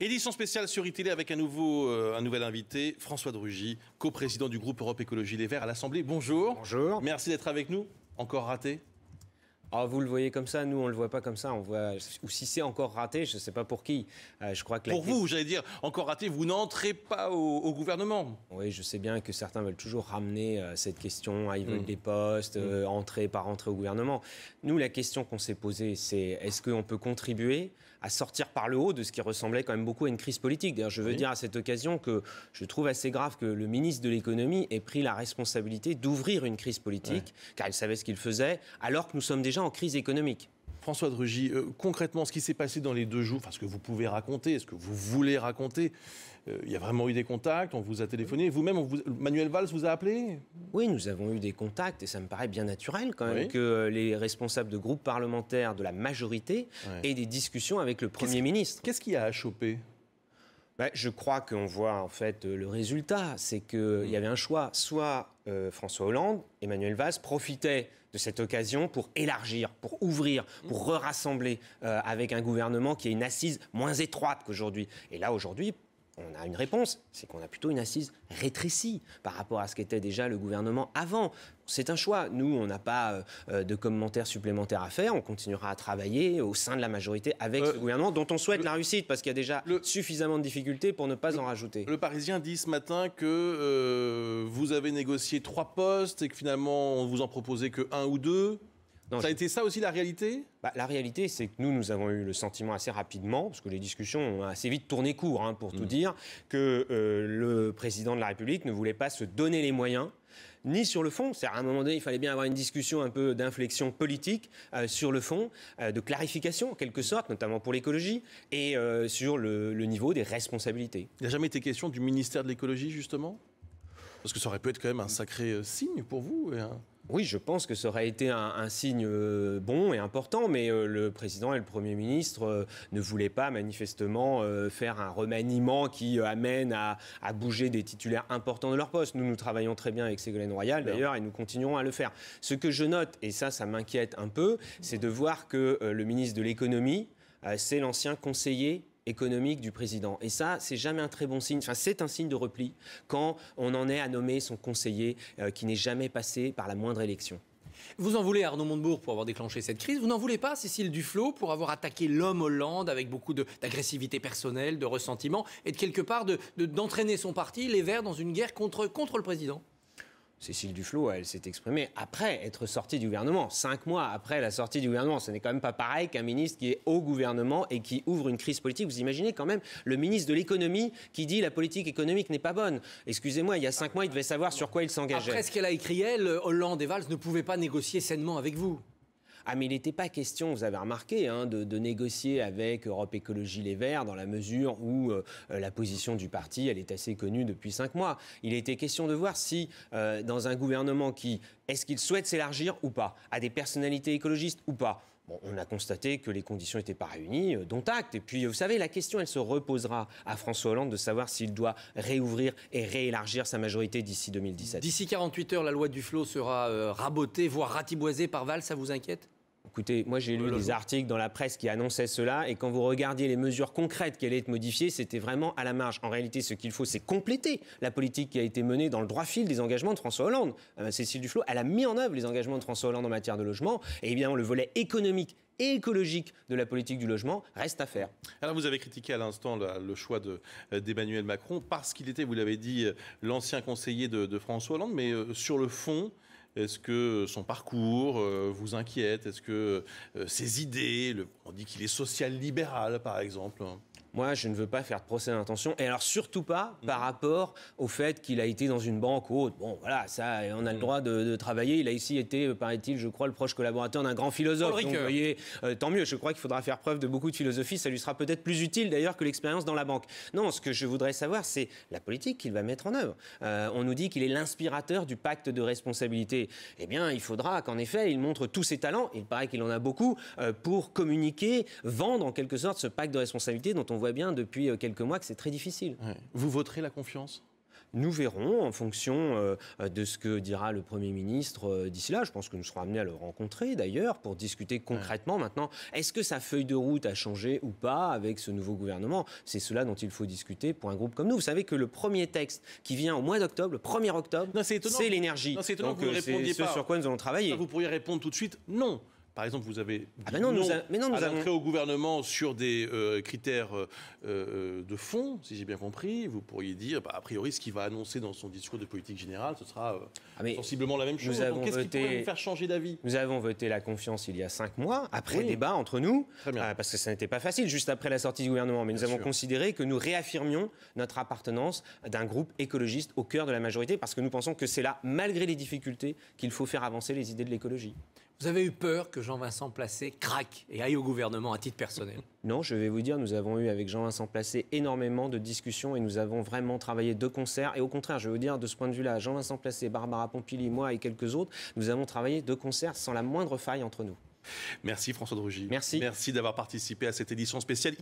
Édition spéciale sur iTélé avec un, nouveau, euh, un nouvel invité, François Drugy, coprésident du groupe Europe Écologie Les Verts à l'Assemblée. Bonjour. Bonjour. Merci d'être avec nous. Encore raté ah, vous le voyez comme ça, nous on le voit pas comme ça, on voit ou si c'est encore raté, je sais pas pour qui. Euh, je crois que pour vous, j'allais dire encore raté, vous n'entrez pas au, gouvernement. Oui, je sais bien que certains veulent toujours ramener euh, cette question, à ah, ils veulent mm. des postes, mm. euh, entrer par entrer au gouvernement. Nous, la question qu'on s'est posée, c'est est-ce qu'on peut contribuer à sortir par le haut de ce qui ressemblait quand même beaucoup à une crise politique. D'ailleurs, je veux dire à cette occasion que je trouve assez grave que le ministre de l'économie ait pris la responsabilité d'ouvrir une crise politique, car il savait ce qu'il faisait, alors que nous sommes déjà en crise économique. François de Rugy, euh, concrètement, ce qui s'est passé dans les deux jours, enfin, ce que vous pouvez raconter, ce que vous voulez raconter, euh, il y a vraiment eu des contacts, on vous a téléphoné, vous-même, Manuel Valls vous a appelé Oui, nous avons eu des contacts, et ça me paraît bien naturel quand même que euh, les responsables de groupes parlementaires de la majorité aient des discussions avec le Premier ministre. Qu'est-ce qui a à bah, je crois qu'on voit en fait euh, le résultat. C'est qu'il y mm. avait un choix. Soit euh, François Hollande, Emmanuel Valls profitaient de cette occasion pour élargir, pour ouvrir, mm. pour rassembler euh, avec un gouvernement qui a une assise moins étroite qu'aujourd'hui. Et là, aujourd'hui, on a une réponse, c'est qu'on a plutôt une assise rétrécie par rapport à ce qu'était déjà le gouvernement avant. C'est un choix. Nous, on n'a pas euh, euh, de commentaires supplémentaires à faire. On continuera à travailler au sein de la majorité avec le euh, gouvernement dont on souhaite la réussite parce qu'il y a déjà suffisamment de difficultés pour ne pas en rajouter. Le Parisien dit ce matin que vous avez négocié trois postes et que finalement on vous en proposait que un ou deux ça a été ça aussi la réalité bah, La réalité, c'est que nous, nous avons eu le sentiment assez rapidement, parce que les discussions ont assez vite tourné court, hein, pour tout mm. dire, que euh, le président de la République ne voulait pas se donner les moyens ni sur le fond. C'est-à-dire, à un moment donné, il fallait bien avoir une discussion un peu d'inflexion politique euh, sur le fond, euh, de clarification en quelque sorte, notamment pour l'écologie, et sur le, le niveau des responsabilités. Il n'a jamais été question du ministère de l'écologie, justement parce que ça aurait pu être quand même un sacré euh, signe pour vous. Oui, je pense que ça aurait été un, signe euh, bon et important, mais euh, le président et le Premier ministre ne voulaient pas manifestement faire un remaniement qui amène à, à, bouger des titulaires importants de leur poste. Nous, nous travaillons très bien avec Ségolène Royal d'ailleurs et nous continuerons à le faire. Ce que je note, et ça, ça m'inquiète un peu, c'est de voir que le ministre de l'économie, c'est l'ancien conseiller économique du président. Et ça, c'est jamais un très bon signe. Enfin, c'est un signe de repli quand on en est à nommer son conseiller euh, qui n'est jamais passé par la moindre élection. Vous en voulez Arnaud Montebourg pour avoir déclenché cette crise. Vous n'en voulez pas Cécile Duflot pour avoir attaqué l'homme Hollande avec beaucoup d'agressivité personnelle, de ressentiment et de quelque part d'entraîner son parti, les Verts, dans une guerre contre, contre le président Cécile Duflo, elle s'est exprimée après être sortie du gouvernement. Cinq mois après la sortie du gouvernement. Ce n'est quand même pas pareil qu'un ministre qui est au gouvernement et qui ouvre une crise politique. Vous imaginez quand même le ministre de l'économie qui dit la politique économique n'est pas bonne. Excusez-moi, il y a cinq mois, il devait savoir sur quoi il s'engageait. Après ce qu'elle a écrit, elle, Hollande et Valls ne pouvaient pas négocier sainement avec vous. Ah, mais il n'était pas question, vous avez remarqué, hein, de, négocier avec Europe Écologie Les Verts dans la mesure où euh, euh, la position du parti, elle est assez connue depuis cinq mois. Il était question de voir si, euh, dans un gouvernement qui est-ce qu'il souhaite s'élargir ou pas À des personnalités écologistes ou pas Bon, on a constaté que les conditions n'étaient pas réunies, euh, dont acte. Et puis, vous savez, la question, elle se reposera à François Hollande de savoir s'il doit réouvrir et réélargir sa majorité d'ici 2017. D'ici 48 heures, la loi du flot sera euh, rabotée, voire ratiboisée par Val, ça vous inquiète Écoutez, moi j'ai lu des articles dans la presse qui annonçaient cela, et quand vous regardiez les mesures concrètes qui allaient être modifiées, c'était vraiment à la marge. En réalité, ce qu'il faut, c'est compléter la politique qui a été menée dans le droit fil des engagements de François Hollande. Euh, Cécile Duflo, elle a mis en œuvre les engagements de François Hollande en matière de logement, et évidemment le volet économique et écologique de la politique du logement reste à faire. Alors vous avez critiqué à l'instant le choix euh, d'Emmanuel Macron parce qu'il était, vous l'avez dit, euh, l'ancien conseiller de, François Hollande, mais sur le fond, est-ce que euh, son parcours euh, vous inquiète Est-ce que euh, ses idées, on dit qu'il est social-libéral par exemple hein. Moi, je ne veux pas faire de procès d'intention. Et alors, surtout pas mhm. par rapport au fait qu'il a été dans une banque ou autre. Bon, voilà, ça, on a le mhm. droit de, travailler. Il a ici été, euh, paraît-il, je crois, le proche collaborateur d'un grand philosophe. Euh. vous voyez, euh, tant mieux. Je crois qu'il faudra faire preuve de beaucoup de philosophie. Ça lui sera peut-être plus utile, d'ailleurs, que l'expérience dans la banque. Non, ce que je voudrais savoir, c'est la politique qu'il va mettre en œuvre. on nous dit qu'il est l'inspirateur du pacte de responsabilité. Eh bien, il faudra qu'en effet, il montre tous ses talents. Il paraît qu'il en a beaucoup pour communiquer, vendre en quelque sorte ce pacte de responsabilité dont on voit voit bien depuis euh, quelques mois que c'est très difficile. Vous voterez la confiance nous verrons en fonction euh, euh, de ce que dira le Premier ministre d'ici là. Je pense que nous serons amenés à le rencontrer d'ailleurs pour discuter concrètement maintenant. Est-ce que sa feuille de route a changé ou pas avec ce nouveau gouvernement C'est cela dont il faut discuter pour un groupe comme nous. Vous savez que le premier texte qui vient au mois d'octobre, le 1er octobre, c'est l'énergie. C'est ce sur quoi nous allons travailler. vous pourriez répondre tout de suite non. Par exemple, vous avez ah dit ben non, nous nous à au gouvernement sur des euh, critères euh, euh, de fond, si j'ai bien compris. Vous pourriez dire, bah, a priori, ce qu'il va annoncer dans son discours de politique générale, ce sera ah, sensiblement la même chose. Qu'est-ce qui pourrait nous faire changer d'avis Nous avons voté la confiance il y a cinq mois, après débat entre nous, parce que ça n'était pas facile juste après la sortie du gouvernement. Mais nous avons considéré que nous réaffirmions notre appartenance d'un groupe écologiste au cœur de la majorité, parce que nous pensons que c'est là, malgré les difficultés, qu'il faut faire avancer les idées de l'écologie. Vous avez eu peur que Jean-Vincent Placé craque et aille au gouvernement à titre personnel Non, je vais vous dire, nous avons eu avec Jean-Vincent Placé énormément de discussions et nous avons vraiment travaillé de concert. Et au contraire, je vais vous dire, de ce point de vue-là, Jean-Vincent Placé, Barbara Pompili, moi et quelques autres, nous avons travaillé de concert sans la moindre faille entre nous. Merci François Drugy. Merci. Merci d'avoir participé à cette édition spéciale.